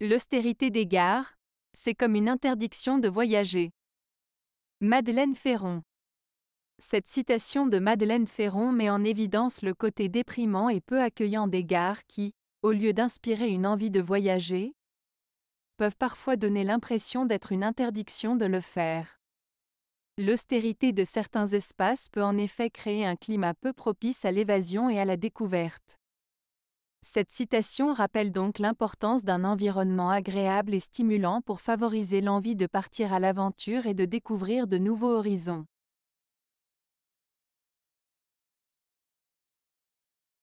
L'austérité des gares, c'est comme une interdiction de voyager. Madeleine Ferron. Cette citation de Madeleine Ferron met en évidence le côté déprimant et peu accueillant des gares qui, au lieu d'inspirer une envie de voyager, peuvent parfois donner l'impression d'être une interdiction de le faire. L'austérité de certains espaces peut en effet créer un climat peu propice à l'évasion et à la découverte. Cette citation rappelle donc l'importance d'un environnement agréable et stimulant pour favoriser l'envie de partir à l'aventure et de découvrir de nouveaux horizons.